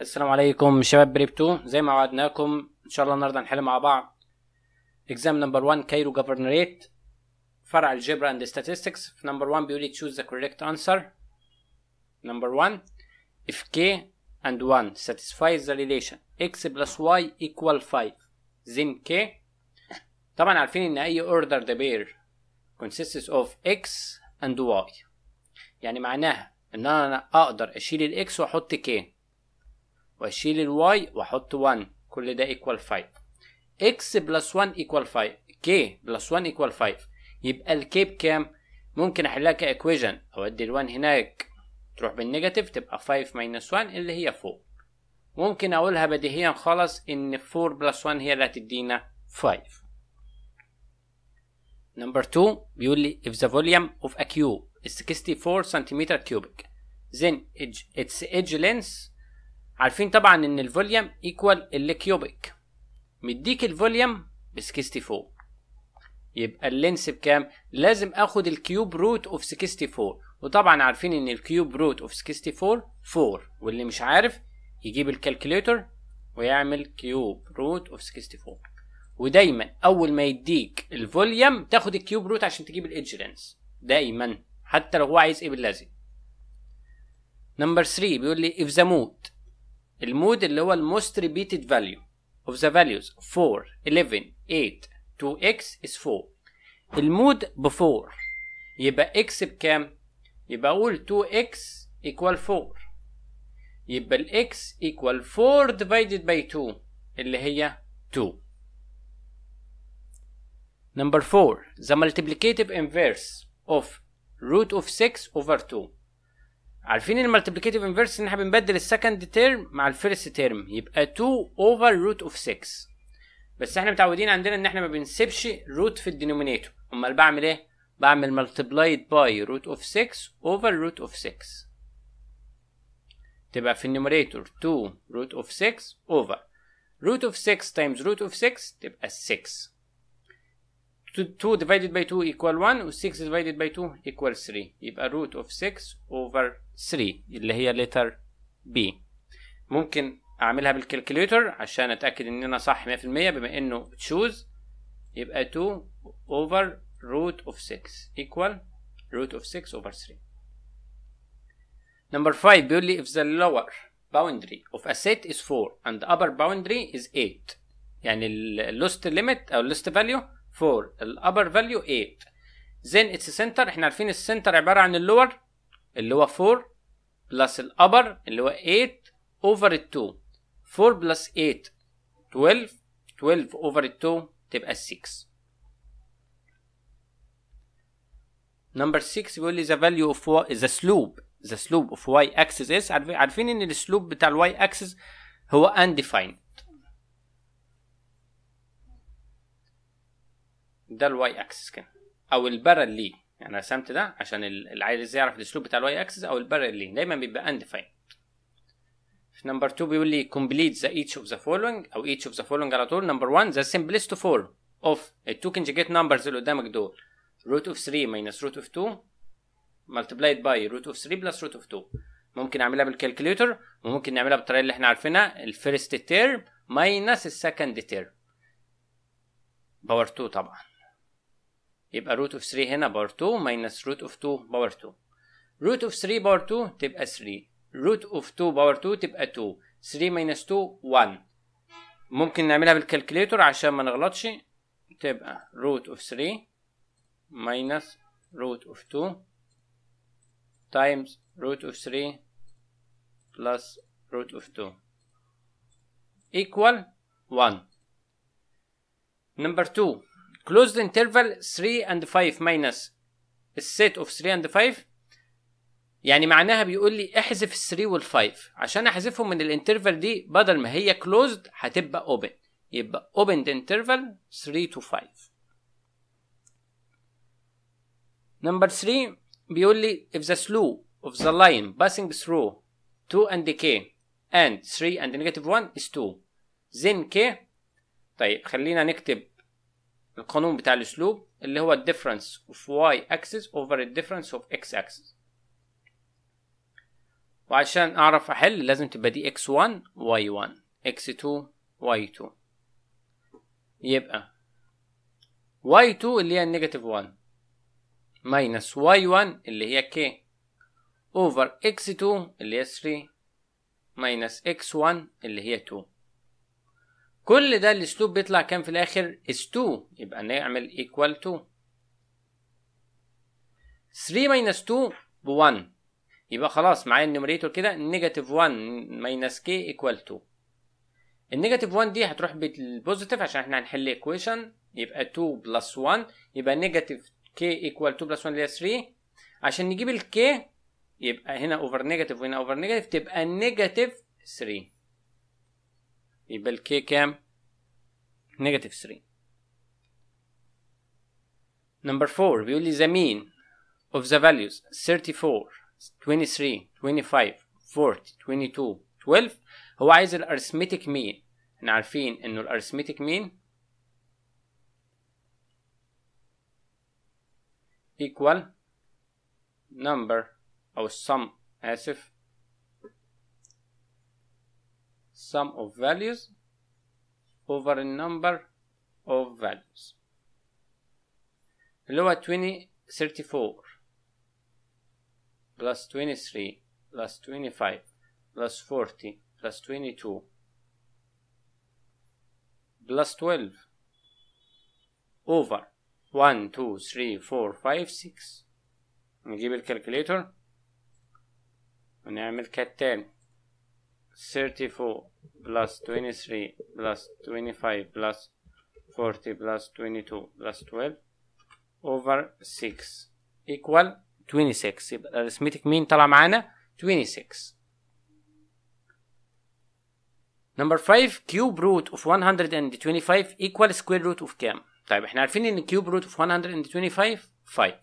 السلام عليكم شباب بريبتو زي ما وعدناكم ان شاء الله النهارده هنحل مع بعض اكزام نمبر 1 كايرو جوفرنريت فرع الجبر اند statistics في نمبر 1 بيقول لي تشوز ذا كوريكت انسر نمبر 1 if k and 1 ساتيسفاي the relation x plus y equal 5 then k طبعا عارفين ان اي order the pair consists of x and y يعني معناها ان انا اقدر اشيل الاكس واحط k واشيل الواي واحط 1 كل ده ايكوال 5 اكس بلس 1 ايكوال 5 كي بلس 1 ايكوال 5 يبقى الكي بكام ممكن احلها كايكويجن اودي ال1 هناك تروح بالنيجاتيف تبقى 5 ماينس 1 اللي هي 4 ممكن اقولها بديهيا خالص ان 4 بلس 1 هي اللي هتدينا 5 نمبر 2 بيقول لي if the volume of a cube is 64 cm cubic then its edge length عارفين طبعا ان الفوليوم ايكوال الكيوبيك مديك الفوليوم ب 64 يبقى اللينس بكام لازم اخد الكيوب روت اوف 64 وطبعا عارفين ان الكيوب روت اوف 64 4 واللي مش عارف يجيب الكالكوليتر ويعمل كيوب روت اوف 64 ودايما اول ما يديك الفوليوم تاخد الكيوب روت عشان تجيب الايدج لينس دايما حتى لو هو عايز ايه باللازم نمبر 3 بيقول لي اف ذا mode المود اللي هو الموست ريبيتد فاليو of the values 4 11 8 2x is 4 المود ب 4 يبقى x بكام؟ يبقى اقول 2x equal 4 يبقى ال x equal 4 divided by 2 اللي هي 2 Number 4 the multiplicative inverse of root of 6 over 2 عارفين المالتيبليكيتيف انفيرس ان احنا بنبدل السكند تيرم مع الفيرست تيرم يبقى 2 اوفر روت اوف 6 بس احنا متعودين عندنا ان احنا ما بنسيبش روت في الدينومينيتور امال بعمل ايه بعمل مالتيبلايد باي روت اوف 6 اوفر روت اوف 6 تبقى في النيوميريتور 2 روت اوف 6 اوفر روت اوف 6 تايمز روت اوف 6 تبقى 6 2 divided by 2 equal 1 و 6 divided by 2 equal 3 يبقى root of 6 over 3 اللي هي letter B ممكن اعملها بالكالكوليتر عشان اتاكد ان انا صح 100% بما انه تشوز يبقى 2 اوفر root of 6 equal root of 6 over 3 number 5 بيقول لي if the lower boundary of a set is 4 and the upper boundary is 8 يعني اللوست ليميت او اللوست value 4 الابر فاليو value 8 then its center احنا عارفين السنتر عبارة عن اللور اللي هو 4 بلس الابر اللي هو 8 اوفر 2 4 بلس 8 12 12 اوفر 2 تبقى 6 نمبر 6 بيقول لي ذا فاليو اوف ذا سلوب ذا سلوب اوف واي اكسس اس عارفين ان السلوب بتاع الواي اكسس هو undefined ده الواي اكسس كان او البرل ليه يعني رسمت ده عشان اللي عايز يعرف الاسلوب بتاع الواي اكسس او البارلين دايما بيبقى اندفاين في نمبر 2 بيقول لي كومبليت ذا ايتش اوف ذا فولوينج او ايتش اوف ذا فولوينج على طول نمبر 1 ذا سمبلست form اوف التو conjugate نمبرز اللي قدامك دول روت اوف 3 ماينس روت اوف 2 ملتبلايد باي روت اوف 3 بلس روت اوف 2 ممكن اعملها بالكالكوليتر وممكن نعملها بالطريقه اللي احنا عارفينها الفيرست تيرم ماينس السكند تيرم باور 2 طبعا يبقى روت اوف 3 هنا باور 2 ماينس روت اوف 2 باور 2 روت اوف 3 باور 2 تبقى 3 روت اوف 2 باور 2 تبقى 2 3 ماينس 2 1 ممكن نعملها بالكالكليتور عشان ما نغلطش تبقى روت اوف 3 ماينس روت اوف 2 تايمز روت اوف 3 بلس روت اوف 2 equal 1 نمبر 2 closed interval 3 and 5 minus السيت اوف 3 and 5 يعني معناها بيقول لي احذف ال 3 وال 5 عشان احذفهم من الانترفال دي بدل ما هي closed هتبقى open يبقى opened interval 3 to 5 نمبر 3 بيقول لي if the slope of the line passing through 2 and k and 3 and negative 1 is 2 then k طيب خلينا نكتب القانون بتاع الاسلوب اللي هو difference of y axis over difference of x axis وعشان اعرف احل لازم تبقى دي x 1 y 1 x 2 y 2 يبقى y 2 اللي هي النيجاتيف 1 ماينس y 1 اللي هي k over x 2 اللي هي 3 ماينس x 1 اللي هي 2 كل ده الاسلوب بيطلع كام في الاخر is 2 يبقى نعمل equal to 3 minus 2 ب 1 يبقى خلاص معايا النوميريتور كده نيجاتيف 1 ماينس كي equal to النيجاتيف 1 دي هتروح بالبوزيتيف عشان احنا هنحل ايكويشن يبقى 2 بلس 1 يبقى نيجاتيف كي ايكوال 2 بلس 1 اللي هي 3 عشان نجيب الكي يبقى هنا اوفر نيجاتيف وهنا اوفر نيجاتيف تبقى نيجاتيف 3 يبقى الكي كام نيجاتيف 3 نمبر 4 بيقول لي the mean of the values 34 23 25 40 22 12 هو عايز الارثمتيك مين احنا عارفين انه الارثمتيك مين equal number او السم اسف sum of values over a number of values Lower 20 34 plus 23 plus 25 plus 40 plus 22 plus 12 over 1 2 3 4 5 6 نجيب الكالكوليتر ونعمل كالتالي 34 plus 23 plus 25 plus 40 plus 22 plus 12 over 6 equal 26 يبقى الارثمتيك مين طلع معانا 26 نمبر 5 كيوب روت اوف 125 ايكوال سكوير روت اوف كام طيب احنا عارفين ان كيوب روت اوف 125 5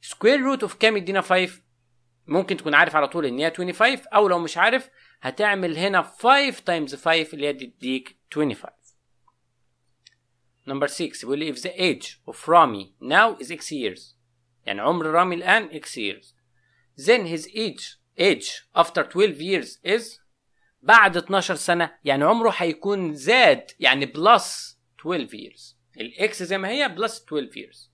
سكوير روت اوف كام يدينا 5 ممكن تكون عارف على طول ان هي 25 او لو مش عارف هتعمل هنا 5 تايمز 5 اللي هي تديك 25 نمبر 6 بيقول لي if the age of رامي now is x years يعني عمر رامي الآن x years then his age age after 12 years is بعد 12 سنة يعني عمره هيكون زاد يعني بلس 12 years الاكس زي ما هي بلس 12 years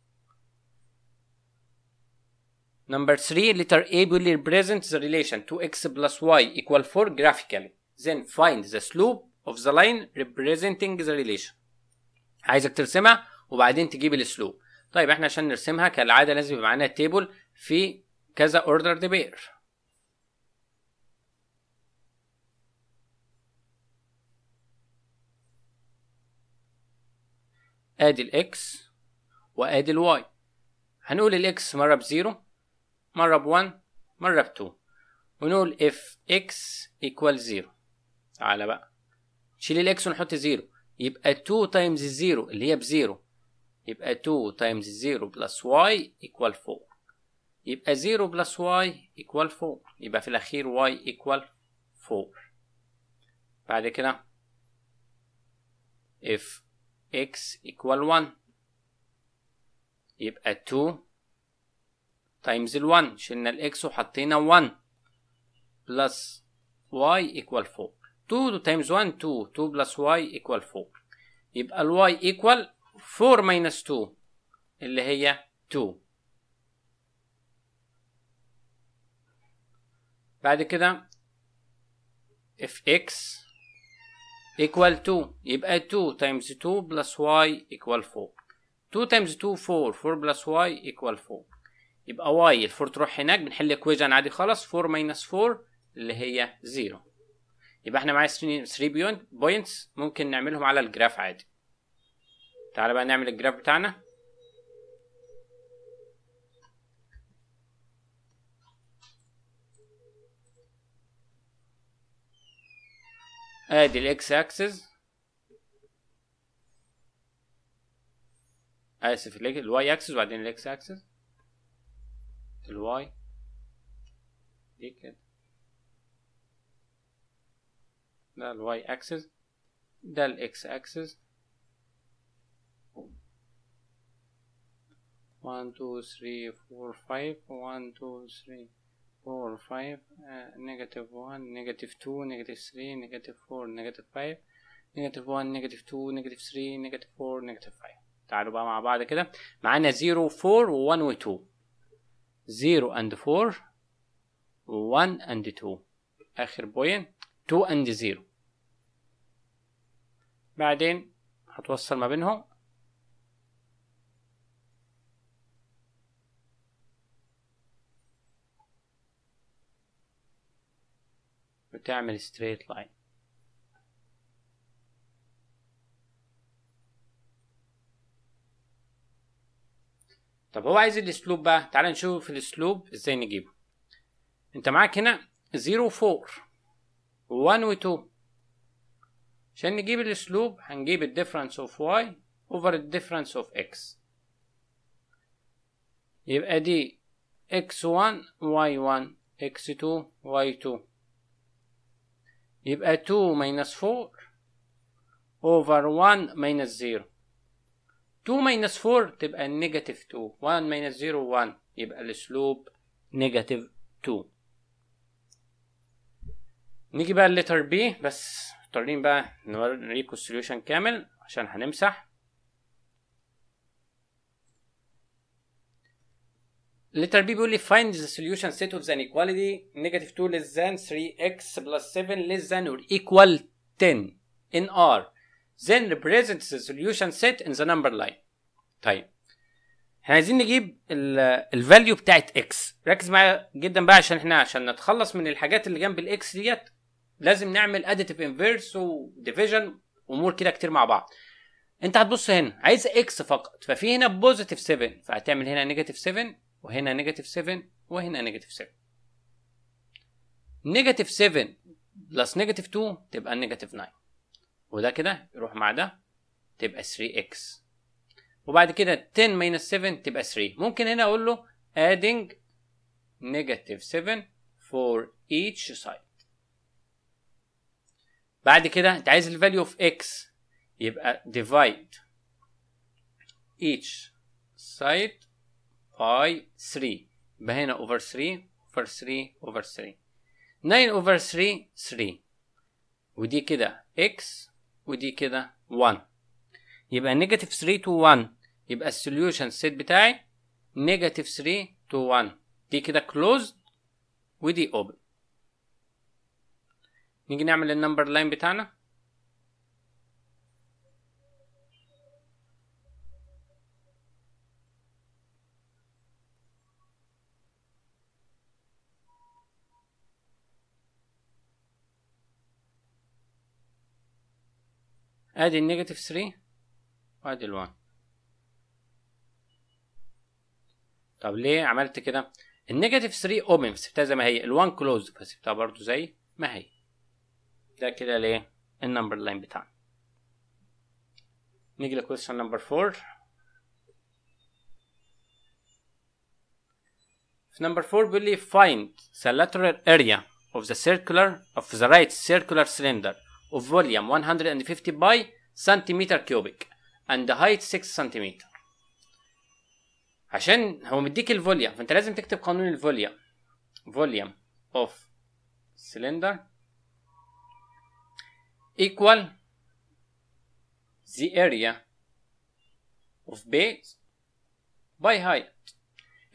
Number 3 letter A will represent the relation 2x plus y equal 4 graphically then find the slope of the line representing the relation عايزك ترسمها وبعدين تجيب السلوب طيب احنا عشان نرسمها كالعادة لازم يبقى معانا تيبل في كذا اوردر بير ادي الاكس وادي الواي هنقول الاكس مرة بزيرو مرة ب1 مرة ب2 ونقول اف اكس ايكوال زيرو تعالى بقى شيل الاكس ونحط زيرو يبقى 2 تايمز الزيرو اللي هي بزيرو يبقى 2 تايمز الزيرو بلس واي ايكوال 4 يبقى 0 بلس واي ايكوال 4 يبقى في الاخير واي ايكوال 4 بعد كده if x equal 1 يبقى 2 تايمز ال1 شلنا الاكس وحطينا 1 بلس واي ايكوال 4 2 تايمز 1 2 2 بلس واي ايكوال 4 يبقى الواي ايكوال 4 ماينس 2 اللي هي 2 بعد كده اف اكس ايكوال 2 يبقى 2 تايمز 2 بلس واي ايكوال 4 2 تايمز 2 4 4 بلس واي ايكوال 4 يبقى واي الفور تروح هناك بنحل اكويجن عادي خالص 4 ماينس 4 اللي هي 0 يبقى احنا معايا 3 بوينتس ممكن نعملهم على الجراف عادي تعالى بقى نعمل الجراف بتاعنا ادي الاكس اكسس اسف الواي اكسس وبعدين الاكس اكسس الواي دي كده ده الواي اكسس ده الاكس اكسس 1 2 3 4 5 1 2 3 4 5 negative 1 negative 2 negative 3 negative 4 negative 5 negative 1 negative 2 negative 3 negative 4 negative 5 تعالوا بقى مع بعض كده معانا 0 4 و1 و2 0 and 4 1 and 2 آخر بوين 2 and 0 بعدين هتوصل ما بينهم وتعمل straight line طب هو عايز الاسلوب بقى تعال نشوف الاسلوب ازاي نجيبه انت معاك هنا 0 4 1 و 2 عشان نجيب الاسلوب هنجيب الديفرنس اوف واي اوفر الديفرنس اوف اكس يبقى دي x 1 y 1 x 2 y 2 يبقى 2 minus 4 over 1 minus 0 2 ماينس 4 تبقى negative 2 1 ماينس 0 1 يبقى السلوب نيجاتيف 2 نيجي بقى الليتر بي بس مضطرين بقى نوريكم السوليوشن كامل عشان هنمسح Letter بي بيقول لي find the solution set of the inequality negative 2 less than 3x plus 7 less than or equal 10 in R then represent the solution set in the number line طيب احنا عايزين نجيب الفاليو بتاعت اكس ركز معايا جدا بقى عشان احنا عشان نتخلص من الحاجات اللي جنب الاكس ديت لازم نعمل اديتيف انفيرس وديفيجن امور كده كتير مع بعض انت هتبص هنا عايز اكس فقط ففي هنا بوزيتيف 7 فهتعمل هنا نيجاتيف 7 وهنا نيجاتيف 7 وهنا نيجاتيف 7 نيجاتيف 7 بلس نيجاتيف 2 تبقى نيجاتيف 9 وده كده يروح مع ده تبقى 3x وبعد كده 10 ماينس 7 تبقى 3 ممكن هنا اقول له adding negative 7 for each side بعد كده انت عايز الفاليو اوف x يبقى divide each side by 3 يبقى هنا over 3 over 3 over 3 9 over 3 3 ودي كده x ودي كده 1 يبقى نيجاتيف 3 تو 1 يبقى السوليوشن سيت بتاعي نيجاتيف 3 تو 1 دي كده كلوز ودي اوبن نيجي نعمل النمبر لاين بتاعنا ادي النيجاتيف 3 وادي ال1 طب ليه عملت كده النيجاتيف 3 اوبن سبتها زي ما هي ال1 كلوز فسبتها برضو زي ما هي ده كده ليه النمبر لاين بتاعنا نيجي لكويستشن نمبر 4 في نمبر 4 بيقول لي find the lateral area اوف ذا سيركلر of the right circular cylinder of volume 150 by centimeter cubic and the height 6 centimeter عشان هو مديك الفوليوم فانت لازم تكتب قانون الفوليوم فوليوم of cylinder equal the area of base by height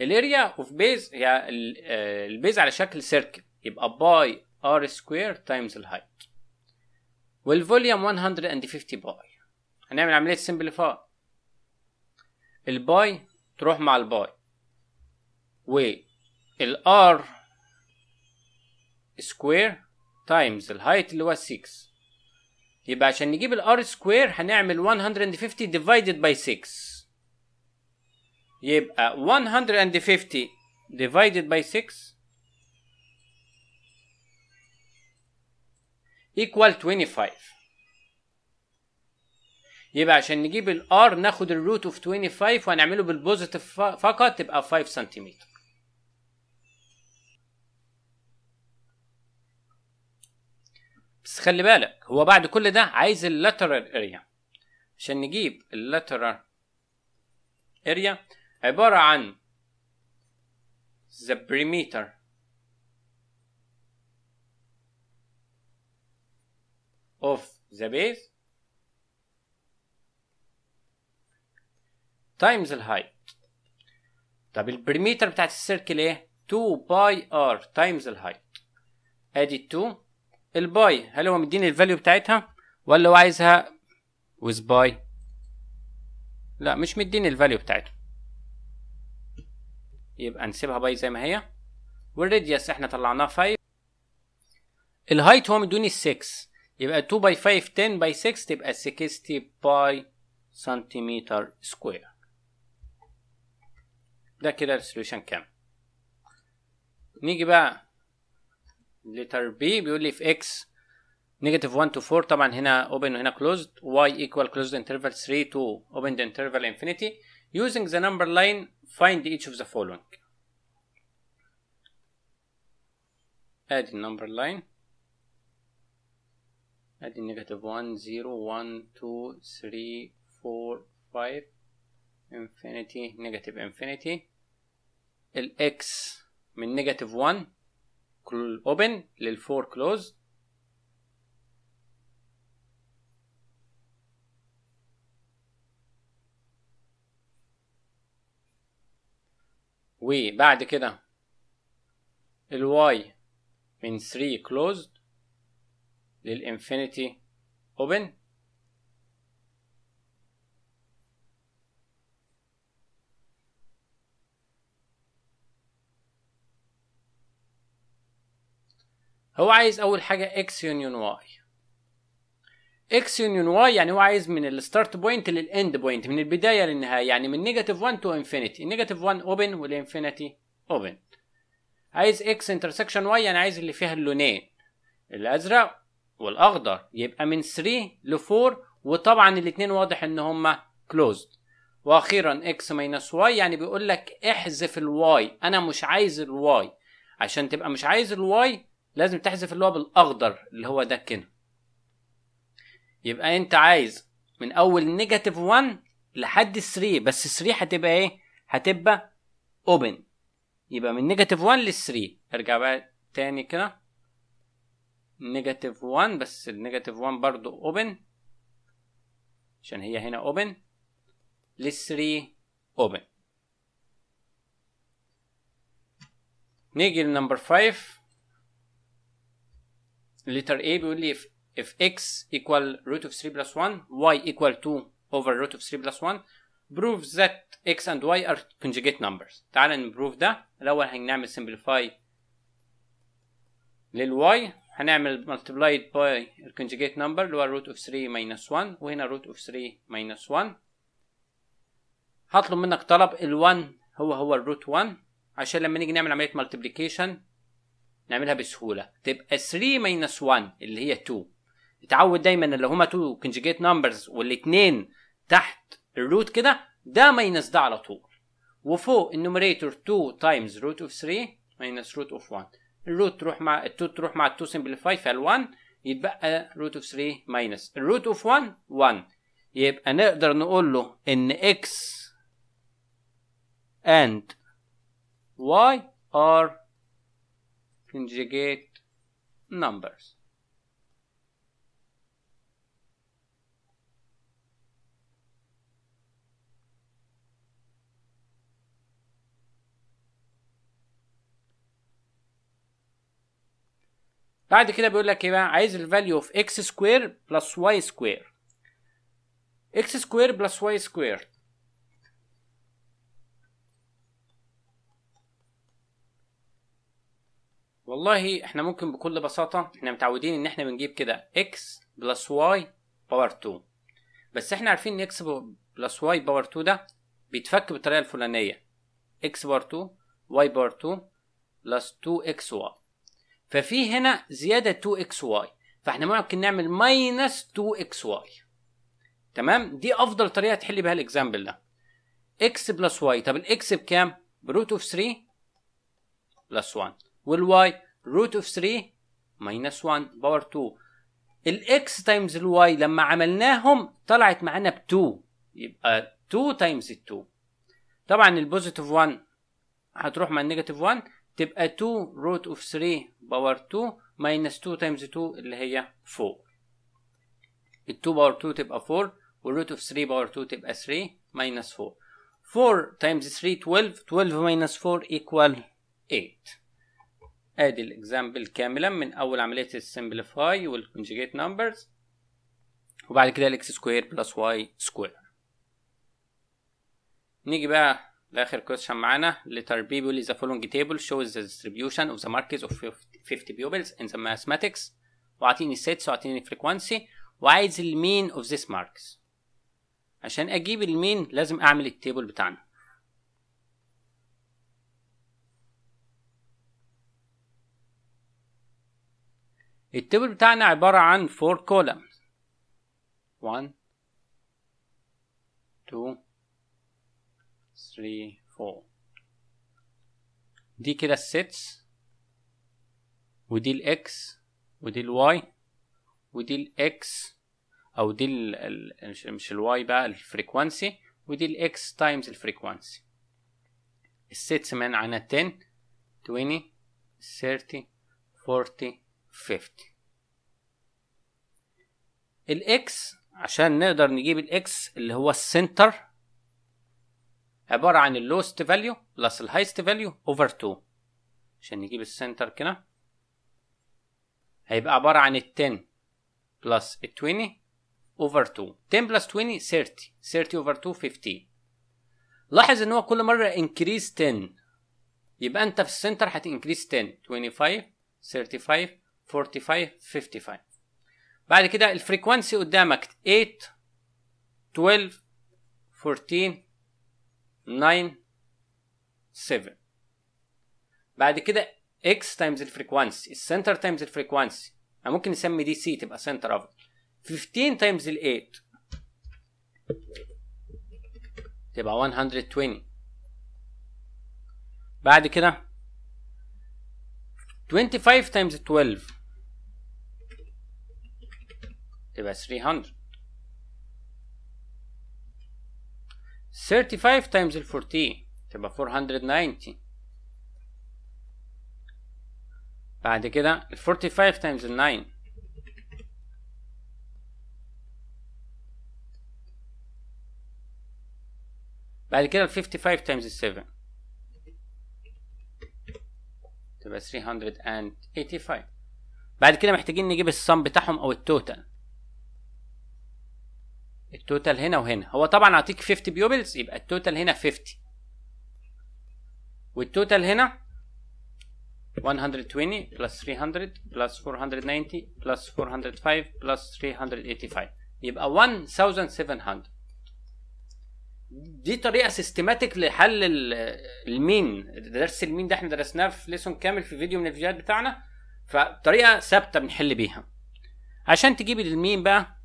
الاريا اوف بيز هي البيز آه، على شكل سيركل يبقى باي ار سكوير تايمز الهايت والفوليوم 150 باي هنعمل عملية سمبليفاي الباي تروح مع الباي والار سكوير تايمز الهايت اللي هو 6 يبقى عشان نجيب الار سكوير هنعمل 150 ديفايدد باي 6 يبقى 150 ديفايدد باي 6 equal 25 يبقى عشان نجيب r ناخد root of 25 وهنعمله بالبوزيتيف فقط تبقى 5 سنتيمتر بس خلي بالك هو بعد كل ده عايز lateral area عشان نجيب lateral area عبارة عن the perimeter of the base times height طب perimeter بتاعت السيركل ايه 2 باي ار تايمز الهايت ادي 2 الباي هل هو مديني الفاليو بتاعتها ولا هو عايزها with باي لا مش مديني الفاليو بتاعتها يبقى نسيبها باي زي ما هي والريديوس احنا طلعناه 5 الهايت هو مدوني 6 يبقى 2 باي 5 10 باي 6 تبقى 60 باي سنتيمتر سكوير ده كده الريسوليوشن كام نيجي بقى لتر بي بيقول لي في اكس نيجاتيف 1 to 4 طبعا هنا open وهنا closed y equal closed interval 3 to open the interval infinity using the number line find each of the following ادي النمبر line ادي نيجاتيف 1 0 1 2 3 4 5 انفينيتي نيجاتيف انفينيتي الاكس من نيجاتيف 1 open 4 closed وبعد كده الواي من 3 closed للانفينيتي اوبن هو عايز اول حاجه اكس يونيون واي اكس يونيون واي يعني هو عايز من الستارت بوينت للاند بوينت من البدايه للنهايه يعني من نيجاتيف 1 تو انفينيتي نيجاتيف 1 اوبن والانفينيتي اوبن عايز اكس انترسكشن واي يعني عايز اللي فيها اللونين الازرق والاخضر يبقى من 3 ل 4 وطبعا الاثنين واضح ان هما كلوزد واخيرا اكس ماينس واي يعني بيقول لك احذف الواي انا مش عايز الواي عشان تبقى مش عايز الواي لازم تحذف اللي هو بالاخضر اللي هو ده كده يبقى انت عايز من اول نيجاتيف 1 لحد 3 بس 3 هتبقى ايه هتبقى اوبن يبقى من نيجاتيف 1 لل 3 ارجع بقى تاني كده نيجاتيف 1 بس النيجاتيف 1 برضو اوبن عشان هي هنا اوبن لل 3 اوبن نيجي لنمبر 5 لتر A بيقول لي if, if x equal root of 3 plus 1 y equal 2 over root of 3 plus 1 prove that x and y are conjugate numbers تعال نبروف ده الأول هنعمل simplify للواي هنعمل multiplied by conjugate number اللي هو root of 3 minus 1 وهنا root of 3 minus 1 هطلب منك طلب ال1 هو هو root 1 عشان لما نيجي نعمل عملية multiplication نعملها بسهولة تبقى 3 minus 1 اللي هي 2 اتعود دايما اللي هما 2 conjugate numbers والاتنين تحت root كده ده minus ده على طول وفوق النوميريتور 2 تايمز root of 3 minus root of 1 الروت تروح مع ال2 تروح مع ال2 سمبليفاي فال1 يتبقى روت اوف 3 ماينس الروت اوف 1 1 يبقى نقدر نقول له ان اكس and y are conjugate numbers بعد كده بيقول لك ايه بقى عايز الفاليو اوف اكس سكوير بلس واي سكوير اكس سكوير بلس واي سكوير والله احنا ممكن بكل بساطة احنا متعودين ان احنا بنجيب كده x بلس y باور 2 بس احنا عارفين ان x بلس y باور 2 ده بيتفك بالطريقة الفلانية x باور 2 y باور 2 بلس 2xy ففي هنا زياده 2xy فاحنا ممكن نعمل ماينس 2xy تمام دي افضل طريقه تحل بيها الاكزامبل ده x بلس y طب الـ x بكام بروت اوف 3 بلس 1 والـ y روت اوف 3 ماينس 1 باور 2 الـ x تايمز الـ y لما عملناهم طلعت معانا بـ 2 يبقى 2 تايمز 2 طبعا البوزيتيف 1 هتروح مع النيجاتيف 1 تبقى 2 روت اوف 3 باور 2 ماينس 2 تايمز 2 اللي هي 4 ال 2 باور 2 تبقى 4 وال root اوف 3 باور 2 تبقى 3 ماينس 4 4 تايمز 3 12 12 ماينس 4 ايكوال 8 ادي الاكزامبل كاملا من اول عمليه السمبليفاي والكونجيجيت نمبرز وبعد كده الاكس سكوير بلس واي سكوير نيجي بقى الاخر كويشن معانا letter people is the following table shows the distribution of the markets of 50 pupils in the mathematics وعطيني sets وعطيني frequency وعايز المين of these marks عشان اجيب المين لازم اعمل التيبل بتاعنا التيبل بتاعنا عبارة عن 4 columns 1 2 دي كده السيتس ودي الاكس ودي الواي ودي الاكس او دي الـ الـ مش الواي بقى الفريكوانسي ودي الاكس تايمز الفريكوانسي السيتس من عنا 10 20 30 40 50 الاكس عشان نقدر نجيب الاكس اللي هو السنتر عباره عن اللوست فاليو بلس الهايست فاليو اوفر 2 عشان نجيب السنتر كده هيبقى عباره عن ال 10 بلس ال 20 اوفر 2 10 بلس 20 30 30 اوفر 2 15 لاحظ ان هو كل مره انكريز 10 يبقى انت في السنتر هتنكريز 10 25 35 45 55 بعد كده الفريكوانسي قدامك 8 12 14 9 7 بعد كده frequency تايمز الفريكوانسي السنتر تايمز الفريكوانسي انا ممكن نسمي دي سي تبقى سنتر اوف 15 تايمز ال 8 تبقى 120 بعد كده 25 تايمز 12 تبقى 300 35 تايمز ال 14 تبقى 490 بعد كده ال 45 تايمز ال 9 بعد كده ال 55 تايمز ال 7 تبقى 385 بعد كده محتاجين نجيب الصم بتاعهم او التوتال التوتال هنا وهنا هو طبعا اعطيك 50 بيوبلز يبقى التوتال هنا 50 والتوتال هنا 120 بلس 300 بلس 490 بلس 405 بلس 385 يبقى 1700 دي طريقه سيستماتيك لحل المين درس المين ده احنا درسناه في ليسون كامل في فيديو من الفيديوهات بتاعنا فطريقه ثابته بنحل بيها عشان تجيب المين بقى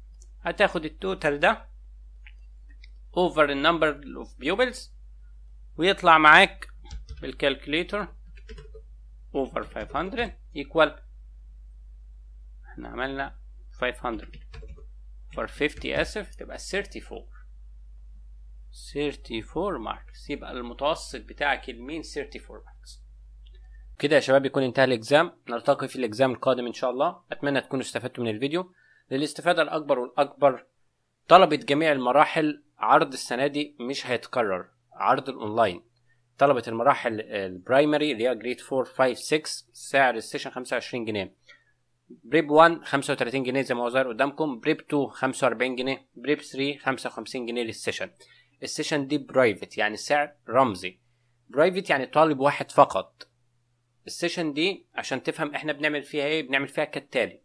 هتاخد التوتال ده اوفر النمبر اوف بيوبلز ويطلع معاك بالكالكوليتر اوفر 500 ايكوال احنا عملنا 500 for 50 اسف تبقى 34 34 ماركس يبقى المتوسط بتاعك المين 34 ماركس كده يا شباب يكون انتهى الاكزام نلتقي في الاكزام القادم ان شاء الله اتمنى تكونوا استفدتوا من الفيديو للاستفادة الأكبر والأكبر طلبت جميع المراحل عرض السنة دي مش هيتكرر عرض الأونلاين طلبت المراحل البرايمري اللي هي جريد 4 5 6 سعر السيشن 25 جنيه بريب 1 35 جنيه زي ما هو ظاهر قدامكم بريب 2 45 جنيه بريب 3 55 جنيه للسيشن السيشن دي برايفت يعني سعر رمزي برايفت يعني طالب واحد فقط السيشن دي عشان تفهم احنا بنعمل فيها ايه بنعمل فيها كالتالي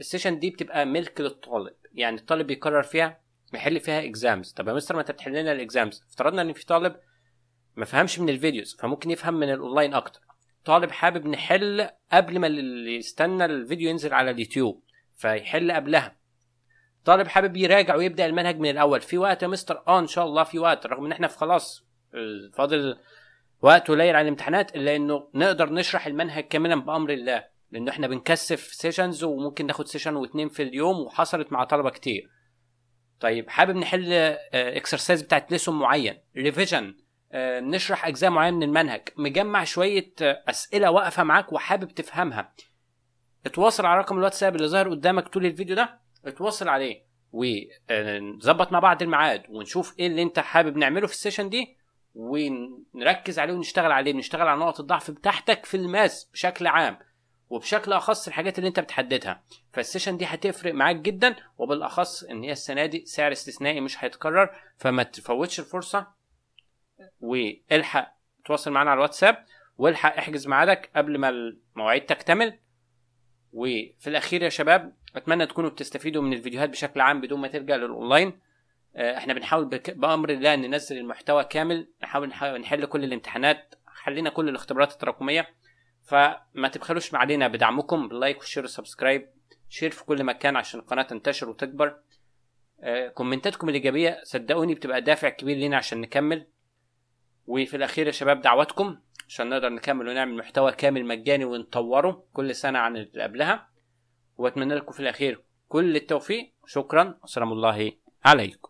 السيشن دي بتبقى ملك للطالب يعني الطالب بيقرر فيها بيحل فيها اكزامز طب يا مستر ما انت بتحل لنا الاكزامز افترضنا ان في طالب ما فهمش من الفيديوز فممكن يفهم من الاونلاين اكتر طالب حابب نحل قبل ما اللي يستنى الفيديو ينزل على اليوتيوب فيحل قبلها طالب حابب يراجع ويبدا المنهج من الاول في وقت يا مستر اه ان شاء الله في وقت رغم ان احنا في خلاص آه، فاضل وقت قليل على الامتحانات الا انه نقدر نشرح المنهج كاملا بامر الله لانه احنا بنكثف سيشنز وممكن ناخد سيشن واثنين في اليوم وحصلت مع طلبه كتير طيب حابب نحل اكسرسايز آه، بتاعت ليسون معين ريفيجن آه، نشرح اجزاء معينه من المنهج مجمع شويه آه، اسئله واقفه معاك وحابب تفهمها اتواصل على رقم الواتساب اللي ظاهر قدامك طول الفيديو ده اتواصل عليه ونظبط مع بعض الميعاد ونشوف ايه اللي انت حابب نعمله في السيشن دي ونركز عليه ونشتغل عليه نشتغل على نقط الضعف بتاعتك في الماس بشكل عام وبشكل اخص الحاجات اللي انت بتحددها فالسيشن دي هتفرق معاك جدا وبالاخص ان هي السنه دي سعر استثنائي مش هيتكرر فما تفوتش الفرصه والحق تواصل معانا على الواتساب والحق احجز ميعادك قبل ما المواعيد تكتمل وفي الاخير يا شباب اتمنى تكونوا بتستفيدوا من الفيديوهات بشكل عام بدون ما ترجع للاونلاين آه، احنا بنحاول بامر الله ننزل المحتوى كامل نحاول نحل كل الامتحانات حلينا كل الاختبارات التراكميه فما تبخلوش علينا بدعمكم باللايك والشير والسبسكرايب شير في كل مكان عشان القناه تنتشر وتكبر آه، كومنتاتكم الايجابيه صدقوني بتبقى دافع كبير لينا عشان نكمل وفي الاخير يا شباب دعواتكم عشان نقدر نكمل ونعمل محتوى كامل مجاني ونطوره كل سنه عن اللي قبلها واتمنى لكم في الاخير كل التوفيق شكرا وسلام الله عليكم